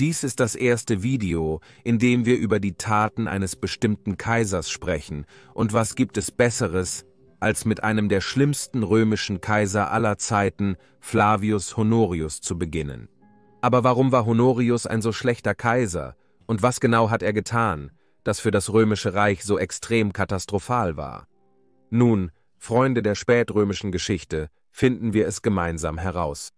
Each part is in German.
Dies ist das erste Video, in dem wir über die Taten eines bestimmten Kaisers sprechen und was gibt es Besseres, als mit einem der schlimmsten römischen Kaiser aller Zeiten, Flavius Honorius, zu beginnen. Aber warum war Honorius ein so schlechter Kaiser und was genau hat er getan, das für das römische Reich so extrem katastrophal war? Nun, Freunde der spätrömischen Geschichte, finden wir es gemeinsam heraus.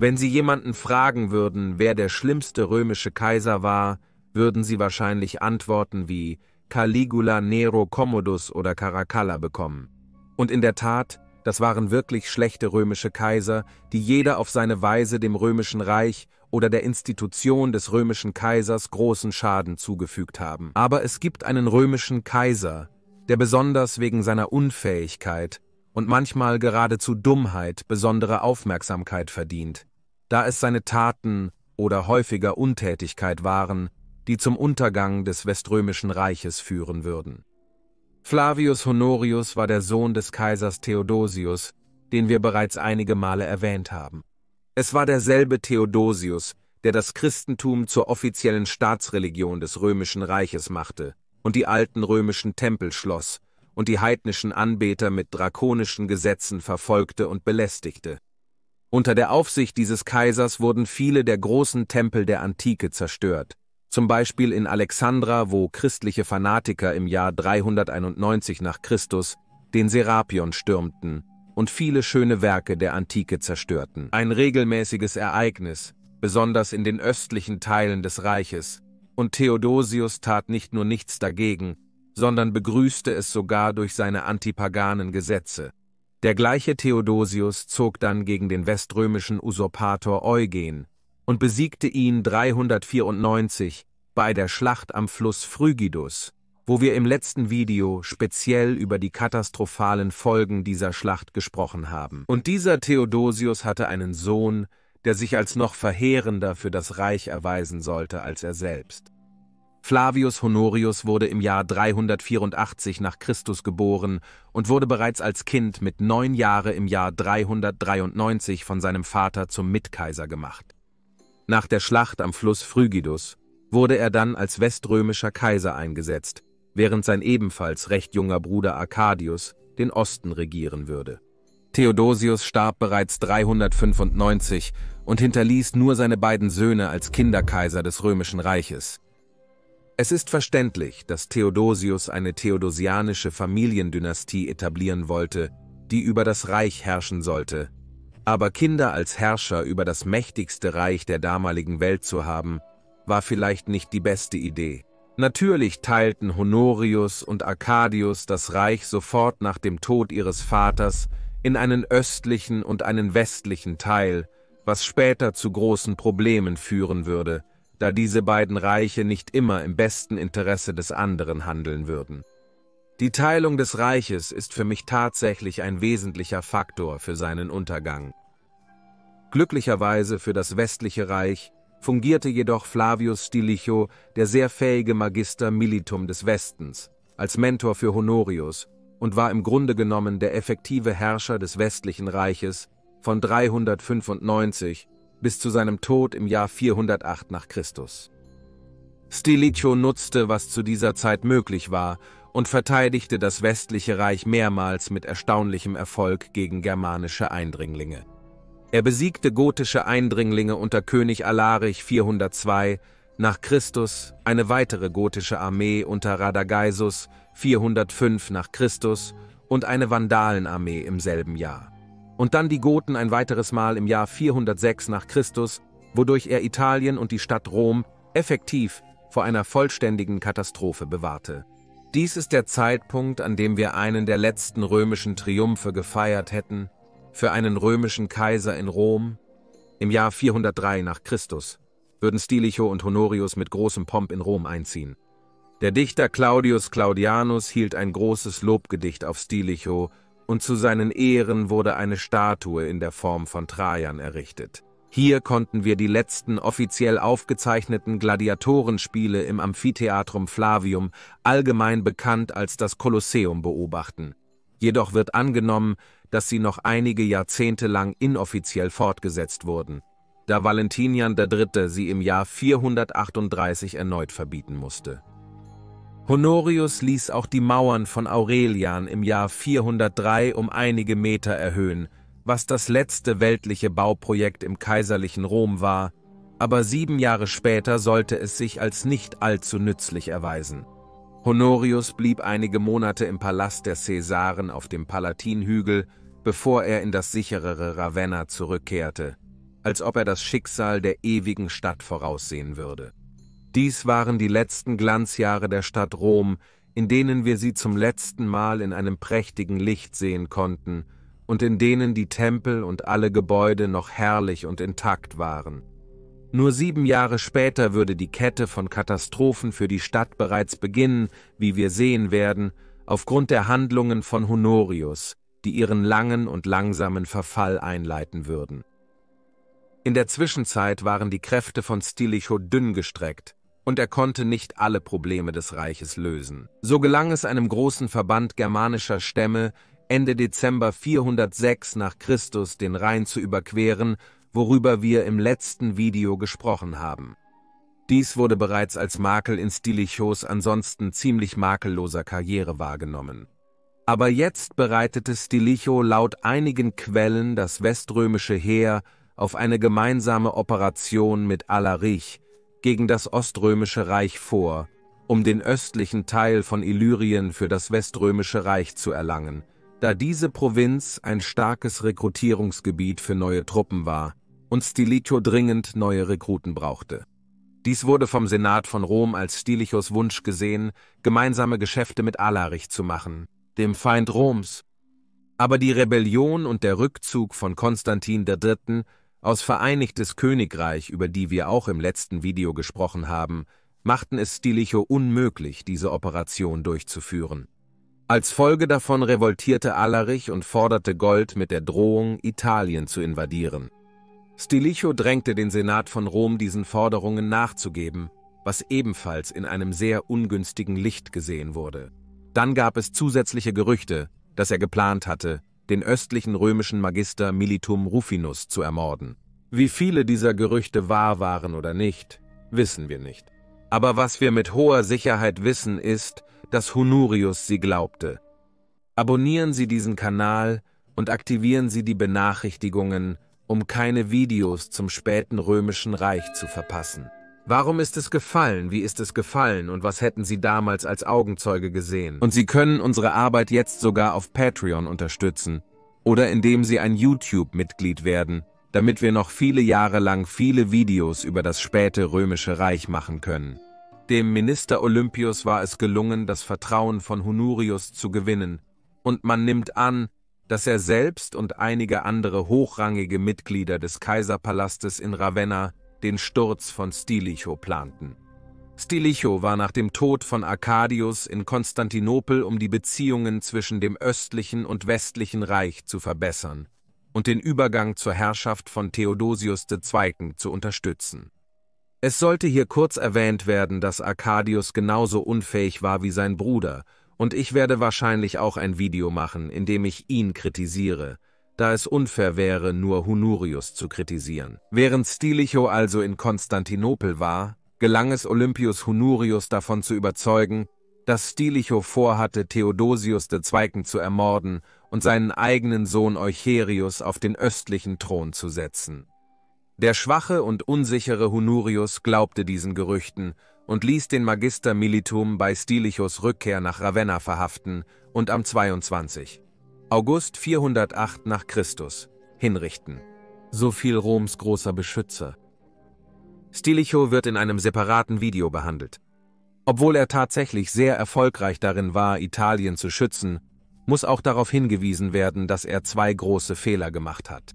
Wenn Sie jemanden fragen würden, wer der schlimmste römische Kaiser war, würden Sie wahrscheinlich Antworten wie Caligula, Nero, Commodus oder Caracalla bekommen. Und in der Tat, das waren wirklich schlechte römische Kaiser, die jeder auf seine Weise dem römischen Reich oder der Institution des römischen Kaisers großen Schaden zugefügt haben. Aber es gibt einen römischen Kaiser, der besonders wegen seiner Unfähigkeit und manchmal geradezu Dummheit besondere Aufmerksamkeit verdient da es seine Taten oder häufiger Untätigkeit waren, die zum Untergang des Weströmischen Reiches führen würden. Flavius Honorius war der Sohn des Kaisers Theodosius, den wir bereits einige Male erwähnt haben. Es war derselbe Theodosius, der das Christentum zur offiziellen Staatsreligion des Römischen Reiches machte und die alten römischen Tempel schloss und die heidnischen Anbeter mit drakonischen Gesetzen verfolgte und belästigte. Unter der Aufsicht dieses Kaisers wurden viele der großen Tempel der Antike zerstört, zum Beispiel in Alexandra, wo christliche Fanatiker im Jahr 391 nach Christus den Serapion stürmten und viele schöne Werke der Antike zerstörten. Ein regelmäßiges Ereignis, besonders in den östlichen Teilen des Reiches, und Theodosius tat nicht nur nichts dagegen, sondern begrüßte es sogar durch seine antipaganen Gesetze. Der gleiche Theodosius zog dann gegen den weströmischen Usurpator Eugen und besiegte ihn 394 bei der Schlacht am Fluss Phrygidus, wo wir im letzten Video speziell über die katastrophalen Folgen dieser Schlacht gesprochen haben. Und dieser Theodosius hatte einen Sohn, der sich als noch verheerender für das Reich erweisen sollte als er selbst. Flavius Honorius wurde im Jahr 384 nach Christus geboren und wurde bereits als Kind mit neun Jahren im Jahr 393 von seinem Vater zum Mitkaiser gemacht. Nach der Schlacht am Fluss Phrygidus wurde er dann als weströmischer Kaiser eingesetzt, während sein ebenfalls recht junger Bruder Arcadius den Osten regieren würde. Theodosius starb bereits 395 und hinterließ nur seine beiden Söhne als Kinderkaiser des römischen Reiches. Es ist verständlich, dass Theodosius eine theodosianische Familiendynastie etablieren wollte, die über das Reich herrschen sollte. Aber Kinder als Herrscher über das mächtigste Reich der damaligen Welt zu haben, war vielleicht nicht die beste Idee. Natürlich teilten Honorius und Arcadius das Reich sofort nach dem Tod ihres Vaters in einen östlichen und einen westlichen Teil, was später zu großen Problemen führen würde da diese beiden Reiche nicht immer im besten Interesse des anderen handeln würden. Die Teilung des Reiches ist für mich tatsächlich ein wesentlicher Faktor für seinen Untergang. Glücklicherweise für das westliche Reich fungierte jedoch Flavius Stilicho, der sehr fähige Magister Militum des Westens, als Mentor für Honorius und war im Grunde genommen der effektive Herrscher des westlichen Reiches von 395 bis zu seinem Tod im Jahr 408 nach Christus. Stilicho nutzte, was zu dieser Zeit möglich war, und verteidigte das westliche Reich mehrmals mit erstaunlichem Erfolg gegen germanische Eindringlinge. Er besiegte gotische Eindringlinge unter König Alarich 402, nach Christus eine weitere gotische Armee unter Radageisus 405 nach Christus und eine Vandalenarmee im selben Jahr und dann die Goten ein weiteres Mal im Jahr 406 nach Christus, wodurch er Italien und die Stadt Rom effektiv vor einer vollständigen Katastrophe bewahrte. Dies ist der Zeitpunkt, an dem wir einen der letzten römischen Triumphe gefeiert hätten, für einen römischen Kaiser in Rom. Im Jahr 403 nach Christus würden Stilicho und Honorius mit großem Pomp in Rom einziehen. Der Dichter Claudius Claudianus hielt ein großes Lobgedicht auf Stilicho und zu seinen Ehren wurde eine Statue in der Form von Trajan errichtet. Hier konnten wir die letzten offiziell aufgezeichneten Gladiatorenspiele im Amphitheatrum Flavium, allgemein bekannt als das Kolosseum, beobachten. Jedoch wird angenommen, dass sie noch einige Jahrzehnte lang inoffiziell fortgesetzt wurden, da Valentinian III. sie im Jahr 438 erneut verbieten musste. Honorius ließ auch die Mauern von Aurelian im Jahr 403 um einige Meter erhöhen, was das letzte weltliche Bauprojekt im kaiserlichen Rom war, aber sieben Jahre später sollte es sich als nicht allzu nützlich erweisen. Honorius blieb einige Monate im Palast der Cäsaren auf dem Palatinhügel, bevor er in das sicherere Ravenna zurückkehrte, als ob er das Schicksal der ewigen Stadt voraussehen würde. Dies waren die letzten Glanzjahre der Stadt Rom, in denen wir sie zum letzten Mal in einem prächtigen Licht sehen konnten und in denen die Tempel und alle Gebäude noch herrlich und intakt waren. Nur sieben Jahre später würde die Kette von Katastrophen für die Stadt bereits beginnen, wie wir sehen werden, aufgrund der Handlungen von Honorius, die ihren langen und langsamen Verfall einleiten würden. In der Zwischenzeit waren die Kräfte von Stilicho dünn gestreckt, und er konnte nicht alle Probleme des Reiches lösen. So gelang es einem großen Verband germanischer Stämme, Ende Dezember 406 nach Christus den Rhein zu überqueren, worüber wir im letzten Video gesprochen haben. Dies wurde bereits als Makel in Stilichos ansonsten ziemlich makelloser Karriere wahrgenommen. Aber jetzt bereitete Stilicho laut einigen Quellen das weströmische Heer auf eine gemeinsame Operation mit Alarich, gegen das Oströmische Reich vor, um den östlichen Teil von Illyrien für das Weströmische Reich zu erlangen, da diese Provinz ein starkes Rekrutierungsgebiet für neue Truppen war und Stilicho dringend neue Rekruten brauchte. Dies wurde vom Senat von Rom als Stilichos Wunsch gesehen, gemeinsame Geschäfte mit Alarich zu machen, dem Feind Roms. Aber die Rebellion und der Rückzug von Konstantin III aus Vereinigtes Königreich, über die wir auch im letzten Video gesprochen haben, machten es Stilicho unmöglich, diese Operation durchzuführen. Als Folge davon revoltierte Alarich und forderte Gold mit der Drohung, Italien zu invadieren. Stilicho drängte den Senat von Rom, diesen Forderungen nachzugeben, was ebenfalls in einem sehr ungünstigen Licht gesehen wurde. Dann gab es zusätzliche Gerüchte, dass er geplant hatte, den östlichen römischen Magister Militum Rufinus zu ermorden. Wie viele dieser Gerüchte wahr waren oder nicht, wissen wir nicht. Aber was wir mit hoher Sicherheit wissen ist, dass Honorius sie glaubte. Abonnieren Sie diesen Kanal und aktivieren Sie die Benachrichtigungen, um keine Videos zum späten römischen Reich zu verpassen. Warum ist es gefallen? Wie ist es gefallen? Und was hätten Sie damals als Augenzeuge gesehen? Und Sie können unsere Arbeit jetzt sogar auf Patreon unterstützen oder indem Sie ein YouTube-Mitglied werden, damit wir noch viele Jahre lang viele Videos über das späte Römische Reich machen können. Dem Minister Olympius war es gelungen, das Vertrauen von Honorius zu gewinnen, und man nimmt an, dass er selbst und einige andere hochrangige Mitglieder des Kaiserpalastes in Ravenna den Sturz von Stilicho planten. Stilicho war nach dem Tod von Arcadius in Konstantinopel, um die Beziehungen zwischen dem östlichen und westlichen Reich zu verbessern und den Übergang zur Herrschaft von Theodosius II. zu unterstützen. Es sollte hier kurz erwähnt werden, dass Arcadius genauso unfähig war wie sein Bruder, und ich werde wahrscheinlich auch ein Video machen, in dem ich ihn kritisiere, da es unfair wäre, nur Hunurius zu kritisieren. Während Stilicho also in Konstantinopel war, gelang es Olympius Hunurius davon zu überzeugen, dass Stilicho vorhatte, Theodosius II. zu ermorden und seinen eigenen Sohn Eucherius auf den östlichen Thron zu setzen. Der schwache und unsichere Hunurius glaubte diesen Gerüchten und ließ den Magister Militum bei Stilichos Rückkehr nach Ravenna verhaften und am 22. August 408 nach Christus, hinrichten. So viel Roms großer Beschützer. Stilicho wird in einem separaten Video behandelt. Obwohl er tatsächlich sehr erfolgreich darin war, Italien zu schützen, muss auch darauf hingewiesen werden, dass er zwei große Fehler gemacht hat.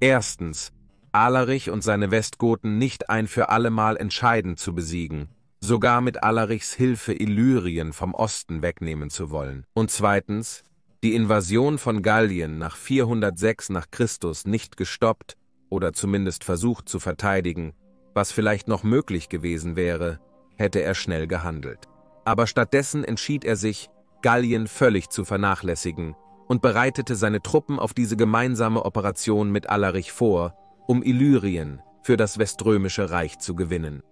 Erstens, Alarich und seine Westgoten nicht ein für allemal entscheidend zu besiegen, sogar mit Alarichs Hilfe Illyrien vom Osten wegnehmen zu wollen. Und zweitens, die Invasion von Gallien nach 406 nach Christus nicht gestoppt oder zumindest versucht zu verteidigen, was vielleicht noch möglich gewesen wäre, hätte er schnell gehandelt. Aber stattdessen entschied er sich, Gallien völlig zu vernachlässigen und bereitete seine Truppen auf diese gemeinsame Operation mit Alarich vor, um Illyrien für das Weströmische Reich zu gewinnen.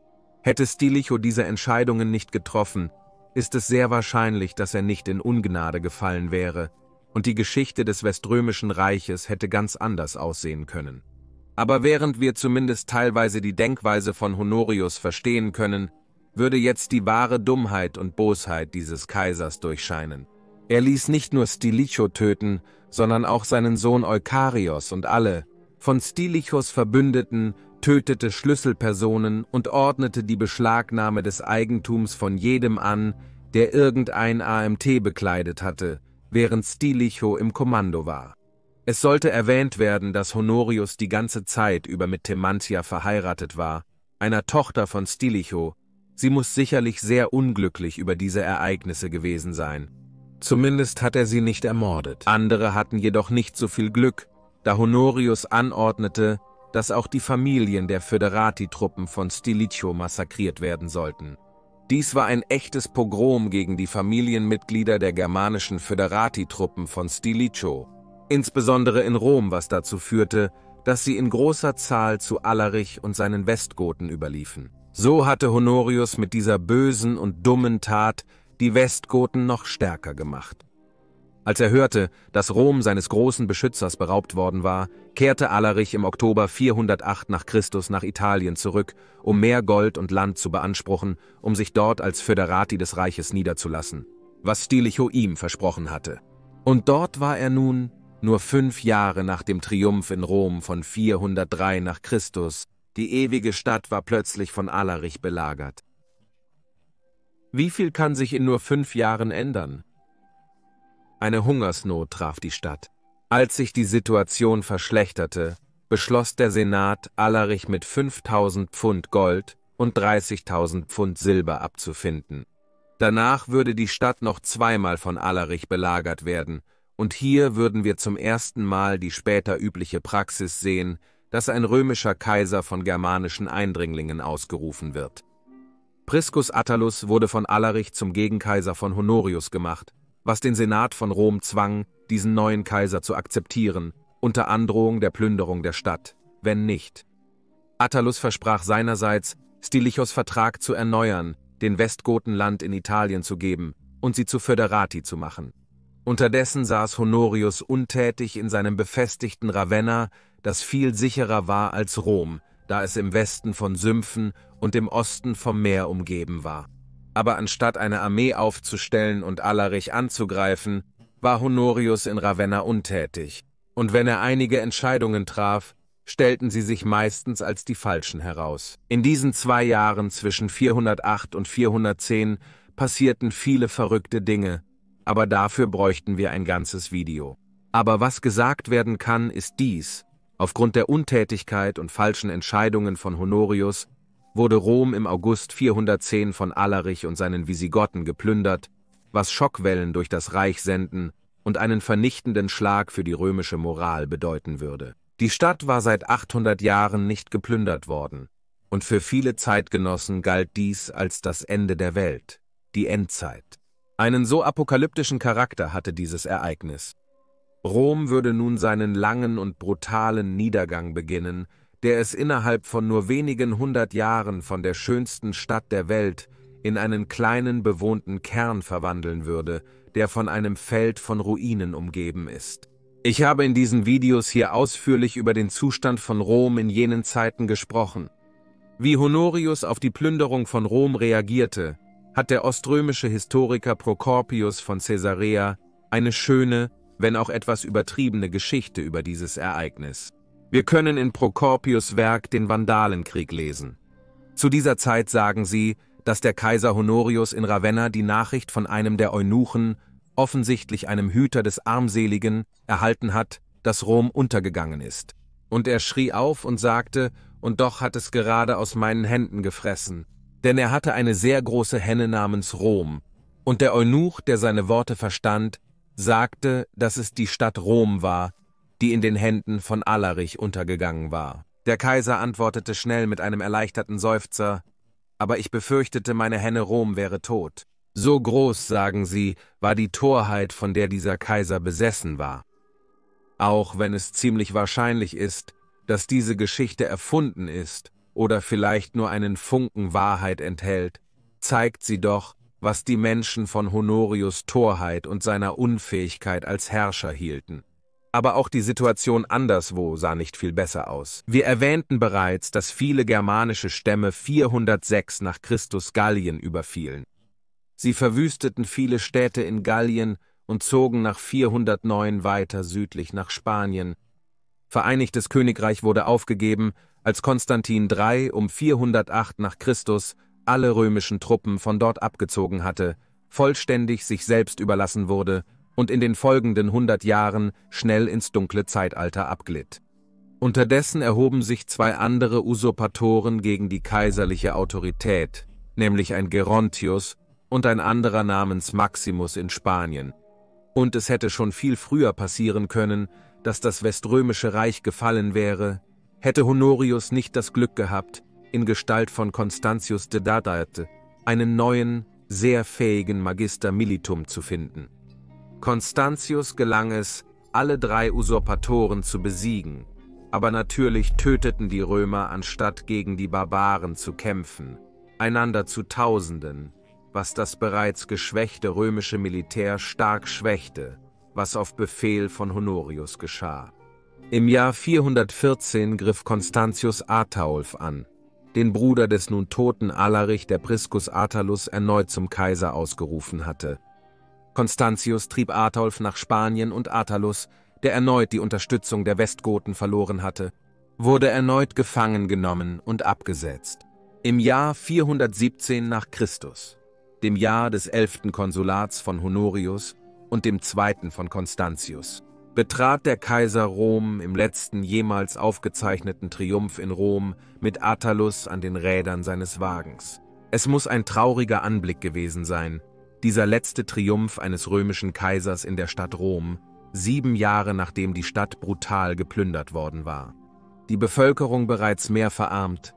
Hätte Stilicho diese Entscheidungen nicht getroffen, ist es sehr wahrscheinlich, dass er nicht in Ungnade gefallen wäre, und die Geschichte des Weströmischen Reiches hätte ganz anders aussehen können. Aber während wir zumindest teilweise die Denkweise von Honorius verstehen können, würde jetzt die wahre Dummheit und Bosheit dieses Kaisers durchscheinen. Er ließ nicht nur Stilicho töten, sondern auch seinen Sohn Eukarios und alle, von Stilichos Verbündeten, tötete Schlüsselpersonen und ordnete die Beschlagnahme des Eigentums von jedem an, der irgendein AMT bekleidet hatte, während Stilicho im Kommando war. Es sollte erwähnt werden, dass Honorius die ganze Zeit über mit Temantia verheiratet war, einer Tochter von Stilicho, sie muss sicherlich sehr unglücklich über diese Ereignisse gewesen sein. Zumindest hat er sie nicht ermordet. Andere hatten jedoch nicht so viel Glück, da Honorius anordnete, dass auch die Familien der Föderati-Truppen von Stilicho massakriert werden sollten. Dies war ein echtes Pogrom gegen die Familienmitglieder der germanischen Föderati-Truppen von Stilicho, insbesondere in Rom, was dazu führte, dass sie in großer Zahl zu Alarich und seinen Westgoten überliefen. So hatte Honorius mit dieser bösen und dummen Tat die Westgoten noch stärker gemacht. Als er hörte, dass Rom seines großen Beschützers beraubt worden war, kehrte Alarich im Oktober 408 nach Christus nach Italien zurück, um mehr Gold und Land zu beanspruchen, um sich dort als Föderati des Reiches niederzulassen, was Stilicho ihm versprochen hatte. Und dort war er nun, nur fünf Jahre nach dem Triumph in Rom von 403 nach Christus, die ewige Stadt war plötzlich von Alarich belagert. Wie viel kann sich in nur fünf Jahren ändern? Eine Hungersnot traf die Stadt. Als sich die Situation verschlechterte, beschloss der Senat, Alarich mit 5000 Pfund Gold und 30.000 Pfund Silber abzufinden. Danach würde die Stadt noch zweimal von Alarich belagert werden, und hier würden wir zum ersten Mal die später übliche Praxis sehen, dass ein römischer Kaiser von germanischen Eindringlingen ausgerufen wird. Priscus Attalus wurde von Alarich zum Gegenkaiser von Honorius gemacht was den Senat von Rom zwang, diesen neuen Kaiser zu akzeptieren, unter Androhung der Plünderung der Stadt, wenn nicht. Attalus versprach seinerseits, Stilichos Vertrag zu erneuern, den Westgoten Land in Italien zu geben und sie zu Föderati zu machen. Unterdessen saß Honorius untätig in seinem befestigten Ravenna, das viel sicherer war als Rom, da es im Westen von Sümpfen und im Osten vom Meer umgeben war aber anstatt eine Armee aufzustellen und Alarich anzugreifen, war Honorius in Ravenna untätig, und wenn er einige Entscheidungen traf, stellten sie sich meistens als die falschen heraus. In diesen zwei Jahren zwischen 408 und 410 passierten viele verrückte Dinge, aber dafür bräuchten wir ein ganzes Video. Aber was gesagt werden kann, ist dies. Aufgrund der Untätigkeit und falschen Entscheidungen von Honorius wurde Rom im August 410 von Alarich und seinen Visigoten geplündert, was Schockwellen durch das Reich senden und einen vernichtenden Schlag für die römische Moral bedeuten würde. Die Stadt war seit 800 Jahren nicht geplündert worden, und für viele Zeitgenossen galt dies als das Ende der Welt, die Endzeit. Einen so apokalyptischen Charakter hatte dieses Ereignis. Rom würde nun seinen langen und brutalen Niedergang beginnen, der es innerhalb von nur wenigen hundert Jahren von der schönsten Stadt der Welt in einen kleinen bewohnten Kern verwandeln würde, der von einem Feld von Ruinen umgeben ist. Ich habe in diesen Videos hier ausführlich über den Zustand von Rom in jenen Zeiten gesprochen. Wie Honorius auf die Plünderung von Rom reagierte, hat der oströmische Historiker Procorpius von Caesarea eine schöne, wenn auch etwas übertriebene Geschichte über dieses Ereignis. Wir können in Prokorpius Werk den Vandalenkrieg lesen. Zu dieser Zeit sagen sie, dass der Kaiser Honorius in Ravenna die Nachricht von einem der Eunuchen, offensichtlich einem Hüter des Armseligen, erhalten hat, dass Rom untergegangen ist. Und er schrie auf und sagte, und doch hat es gerade aus meinen Händen gefressen, denn er hatte eine sehr große Henne namens Rom, und der Eunuch, der seine Worte verstand, sagte, dass es die Stadt Rom war, die in den Händen von Alarich untergegangen war. Der Kaiser antwortete schnell mit einem erleichterten Seufzer, aber ich befürchtete, meine Henne Rom wäre tot. So groß, sagen sie, war die Torheit, von der dieser Kaiser besessen war. Auch wenn es ziemlich wahrscheinlich ist, dass diese Geschichte erfunden ist oder vielleicht nur einen Funken Wahrheit enthält, zeigt sie doch, was die Menschen von Honorius Torheit und seiner Unfähigkeit als Herrscher hielten. Aber auch die Situation anderswo sah nicht viel besser aus. Wir erwähnten bereits, dass viele germanische Stämme 406 nach Christus Gallien überfielen. Sie verwüsteten viele Städte in Gallien und zogen nach 409 weiter südlich nach Spanien. Vereinigtes Königreich wurde aufgegeben, als Konstantin III um 408 nach Christus alle römischen Truppen von dort abgezogen hatte, vollständig sich selbst überlassen wurde und in den folgenden hundert Jahren schnell ins dunkle Zeitalter abglitt. Unterdessen erhoben sich zwei andere Usurpatoren gegen die kaiserliche Autorität, nämlich ein Gerontius und ein anderer namens Maximus in Spanien. Und es hätte schon viel früher passieren können, dass das weströmische Reich gefallen wäre, hätte Honorius nicht das Glück gehabt, in Gestalt von Constantius de Dadate einen neuen, sehr fähigen Magister Militum zu finden. Konstantius gelang es, alle drei Usurpatoren zu besiegen, aber natürlich töteten die Römer, anstatt gegen die Barbaren zu kämpfen, einander zu Tausenden, was das bereits geschwächte römische Militär stark schwächte, was auf Befehl von Honorius geschah. Im Jahr 414 griff Constantius Ataulf an, den Bruder des nun toten Alarich, der Priscus Atalus erneut zum Kaiser ausgerufen hatte. Konstantius trieb Atolf nach Spanien und Attalus, der erneut die Unterstützung der Westgoten verloren hatte, wurde erneut gefangen genommen und abgesetzt. Im Jahr 417 nach Christus, dem Jahr des 11. Konsulats von Honorius und dem zweiten von Konstantius, betrat der Kaiser Rom im letzten jemals aufgezeichneten Triumph in Rom mit Attalus an den Rädern seines Wagens. Es muss ein trauriger Anblick gewesen sein, dieser letzte Triumph eines römischen Kaisers in der Stadt Rom, sieben Jahre nachdem die Stadt brutal geplündert worden war. Die Bevölkerung bereits mehr verarmt,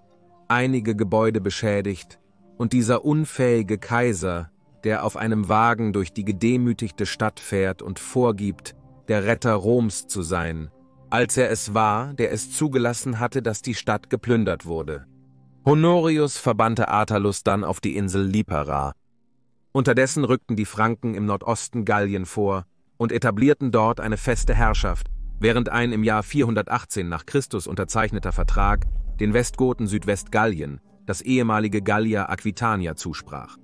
einige Gebäude beschädigt und dieser unfähige Kaiser, der auf einem Wagen durch die gedemütigte Stadt fährt und vorgibt, der Retter Roms zu sein, als er es war, der es zugelassen hatte, dass die Stadt geplündert wurde. Honorius verbannte Atalus dann auf die Insel Lipara, Unterdessen rückten die Franken im Nordosten Gallien vor und etablierten dort eine feste Herrschaft, während ein im Jahr 418 nach Christus unterzeichneter Vertrag den Westgoten Südwestgallien, das ehemalige Gallia Aquitania, zusprach.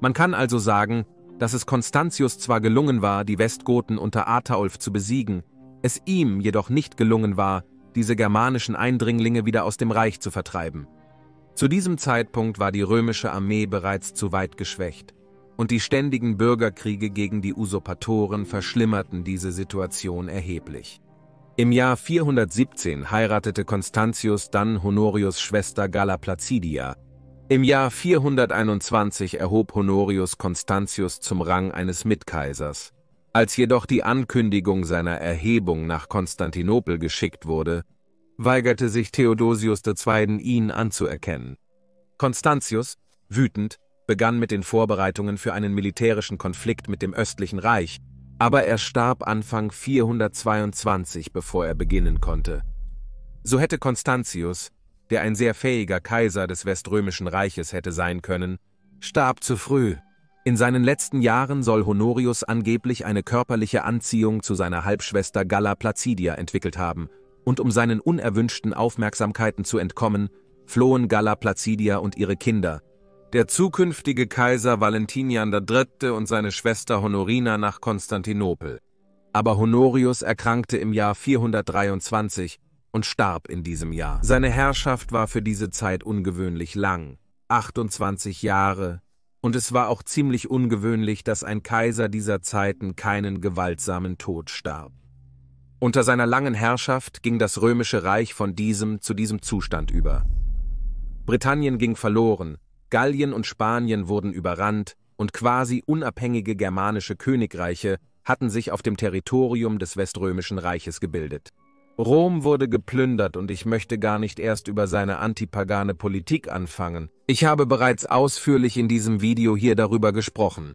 Man kann also sagen, dass es Konstantius zwar gelungen war, die Westgoten unter Ataulf zu besiegen, es ihm jedoch nicht gelungen war, diese germanischen Eindringlinge wieder aus dem Reich zu vertreiben. Zu diesem Zeitpunkt war die römische Armee bereits zu weit geschwächt und die ständigen Bürgerkriege gegen die Usurpatoren verschlimmerten diese Situation erheblich. Im Jahr 417 heiratete Constantius dann Honorius' Schwester Galla Placidia. Im Jahr 421 erhob Honorius Constantius zum Rang eines Mitkaisers. Als jedoch die Ankündigung seiner Erhebung nach Konstantinopel geschickt wurde, weigerte sich Theodosius II. ihn anzuerkennen. Constantius, wütend, begann mit den Vorbereitungen für einen militärischen Konflikt mit dem östlichen Reich, aber er starb Anfang 422, bevor er beginnen konnte. So hätte Constantius, der ein sehr fähiger Kaiser des Weströmischen Reiches hätte sein können, starb zu früh. In seinen letzten Jahren soll Honorius angeblich eine körperliche Anziehung zu seiner Halbschwester Galla Placidia entwickelt haben, und um seinen unerwünschten Aufmerksamkeiten zu entkommen, flohen Galla Placidia und ihre Kinder, der zukünftige Kaiser Valentinian III. und seine Schwester Honorina nach Konstantinopel. Aber Honorius erkrankte im Jahr 423 und starb in diesem Jahr. Seine Herrschaft war für diese Zeit ungewöhnlich lang, 28 Jahre, und es war auch ziemlich ungewöhnlich, dass ein Kaiser dieser Zeiten keinen gewaltsamen Tod starb. Unter seiner langen Herrschaft ging das römische Reich von diesem zu diesem Zustand über. Britannien ging verloren, Gallien und Spanien wurden überrannt und quasi unabhängige germanische Königreiche hatten sich auf dem Territorium des Weströmischen Reiches gebildet. Rom wurde geplündert und ich möchte gar nicht erst über seine antipagane Politik anfangen. Ich habe bereits ausführlich in diesem Video hier darüber gesprochen.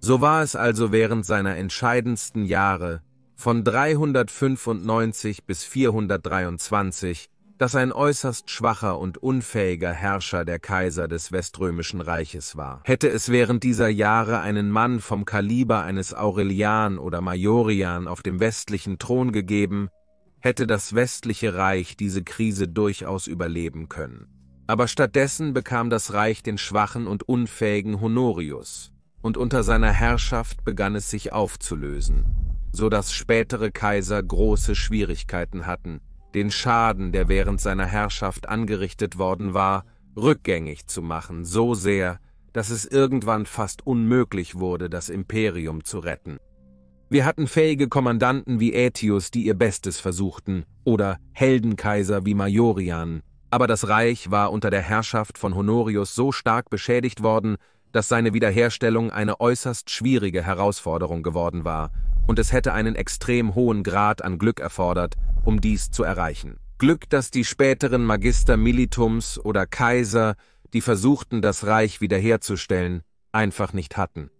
So war es also während seiner entscheidendsten Jahre, von 395 bis 423, dass ein äußerst schwacher und unfähiger Herrscher der Kaiser des Weströmischen Reiches war. Hätte es während dieser Jahre einen Mann vom Kaliber eines Aurelian oder Majorian auf dem westlichen Thron gegeben, hätte das westliche Reich diese Krise durchaus überleben können. Aber stattdessen bekam das Reich den schwachen und unfähigen Honorius, und unter seiner Herrschaft begann es sich aufzulösen, so dass spätere Kaiser große Schwierigkeiten hatten, den Schaden, der während seiner Herrschaft angerichtet worden war, rückgängig zu machen, so sehr, dass es irgendwann fast unmöglich wurde, das Imperium zu retten. Wir hatten fähige Kommandanten wie Aetius, die ihr Bestes versuchten, oder Heldenkaiser wie Majorian, aber das Reich war unter der Herrschaft von Honorius so stark beschädigt worden, dass seine Wiederherstellung eine äußerst schwierige Herausforderung geworden war, und es hätte einen extrem hohen Grad an Glück erfordert, um dies zu erreichen. Glück, dass die späteren Magister Militums oder Kaiser, die versuchten, das Reich wiederherzustellen, einfach nicht hatten.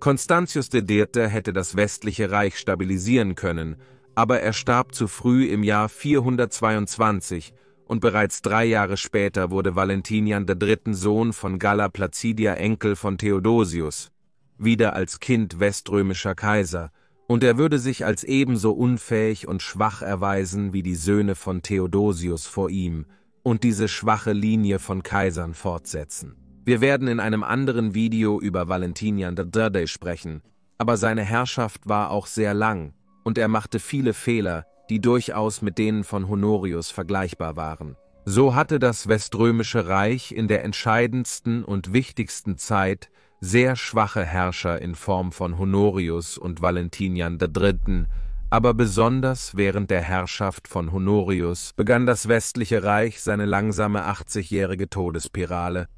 Konstantius de Dirte hätte das westliche Reich stabilisieren können, aber er starb zu früh im Jahr 422 und bereits drei Jahre später wurde Valentinian III. Sohn von Galla Placidia Enkel von Theodosius, wieder als Kind weströmischer Kaiser, und er würde sich als ebenso unfähig und schwach erweisen wie die Söhne von Theodosius vor ihm und diese schwache Linie von Kaisern fortsetzen. Wir werden in einem anderen Video über Valentinian III sprechen, aber seine Herrschaft war auch sehr lang und er machte viele Fehler, die durchaus mit denen von Honorius vergleichbar waren. So hatte das Weströmische Reich in der entscheidendsten und wichtigsten Zeit sehr schwache Herrscher in Form von Honorius und Valentinian III., aber besonders während der Herrschaft von Honorius begann das westliche Reich seine langsame 80-jährige Todespirale.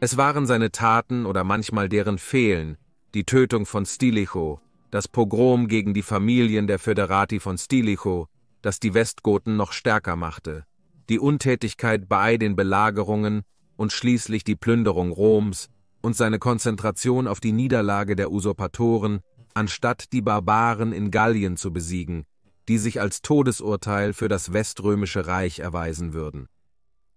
Es waren seine Taten oder manchmal deren Fehlen, die Tötung von Stilicho, das Pogrom gegen die Familien der Föderati von Stilicho, das die Westgoten noch stärker machte, die Untätigkeit bei den Belagerungen und schließlich die Plünderung Roms, und seine Konzentration auf die Niederlage der Usurpatoren, anstatt die Barbaren in Gallien zu besiegen, die sich als Todesurteil für das weströmische Reich erweisen würden.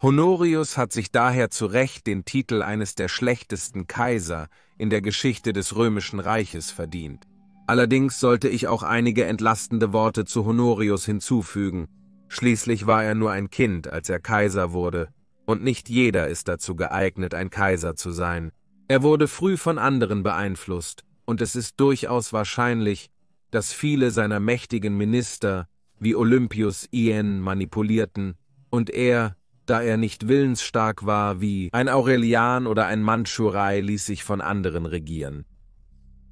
Honorius hat sich daher zu Recht den Titel eines der schlechtesten Kaiser in der Geschichte des römischen Reiches verdient. Allerdings sollte ich auch einige entlastende Worte zu Honorius hinzufügen. Schließlich war er nur ein Kind, als er Kaiser wurde, und nicht jeder ist dazu geeignet, ein Kaiser zu sein. Er wurde früh von anderen beeinflusst, und es ist durchaus wahrscheinlich, dass viele seiner mächtigen Minister, wie Olympius Ien, manipulierten, und er, da er nicht willensstark war wie ein Aurelian oder ein Mandschurei, ließ sich von anderen regieren.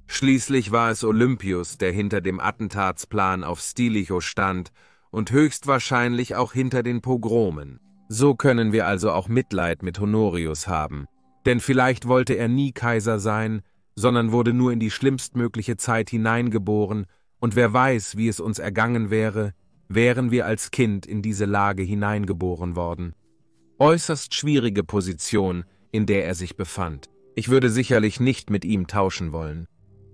Schließlich war es Olympius, der hinter dem Attentatsplan auf Stilicho stand und höchstwahrscheinlich auch hinter den Pogromen. So können wir also auch Mitleid mit Honorius haben. Denn vielleicht wollte er nie Kaiser sein, sondern wurde nur in die schlimmstmögliche Zeit hineingeboren, und wer weiß, wie es uns ergangen wäre, wären wir als Kind in diese Lage hineingeboren worden. Äußerst schwierige Position, in der er sich befand. Ich würde sicherlich nicht mit ihm tauschen wollen.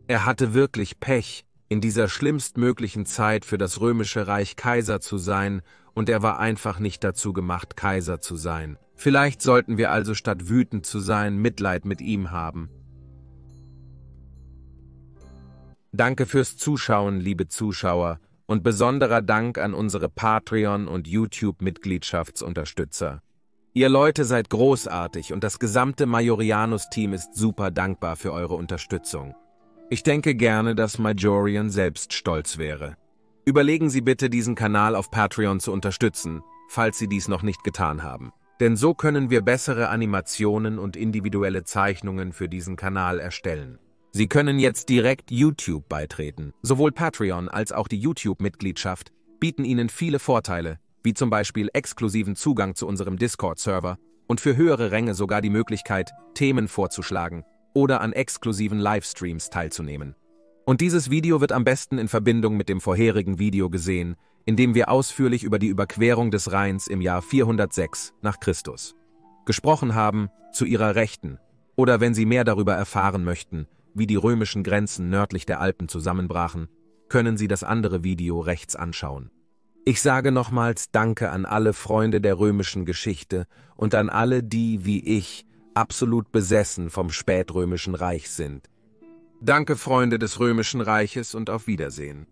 Er hatte wirklich Pech, in dieser schlimmstmöglichen Zeit für das römische Reich Kaiser zu sein, und er war einfach nicht dazu gemacht, Kaiser zu sein. Vielleicht sollten wir also statt wütend zu sein, Mitleid mit ihm haben. Danke fürs Zuschauen, liebe Zuschauer, und besonderer Dank an unsere Patreon- und YouTube-Mitgliedschaftsunterstützer. Ihr Leute seid großartig und das gesamte Majorianus-Team ist super dankbar für eure Unterstützung. Ich denke gerne, dass Majorian selbst stolz wäre. Überlegen Sie bitte, diesen Kanal auf Patreon zu unterstützen, falls Sie dies noch nicht getan haben denn so können wir bessere Animationen und individuelle Zeichnungen für diesen Kanal erstellen. Sie können jetzt direkt YouTube beitreten. Sowohl Patreon als auch die YouTube-Mitgliedschaft bieten Ihnen viele Vorteile, wie zum Beispiel exklusiven Zugang zu unserem Discord-Server und für höhere Ränge sogar die Möglichkeit, Themen vorzuschlagen oder an exklusiven Livestreams teilzunehmen. Und dieses Video wird am besten in Verbindung mit dem vorherigen Video gesehen, in dem wir ausführlich über die Überquerung des Rheins im Jahr 406 nach Christus gesprochen haben, zu ihrer Rechten, oder wenn Sie mehr darüber erfahren möchten, wie die römischen Grenzen nördlich der Alpen zusammenbrachen, können Sie das andere Video rechts anschauen. Ich sage nochmals Danke an alle Freunde der römischen Geschichte und an alle, die, wie ich, absolut besessen vom spätrömischen Reich sind. Danke Freunde des römischen Reiches und auf Wiedersehen.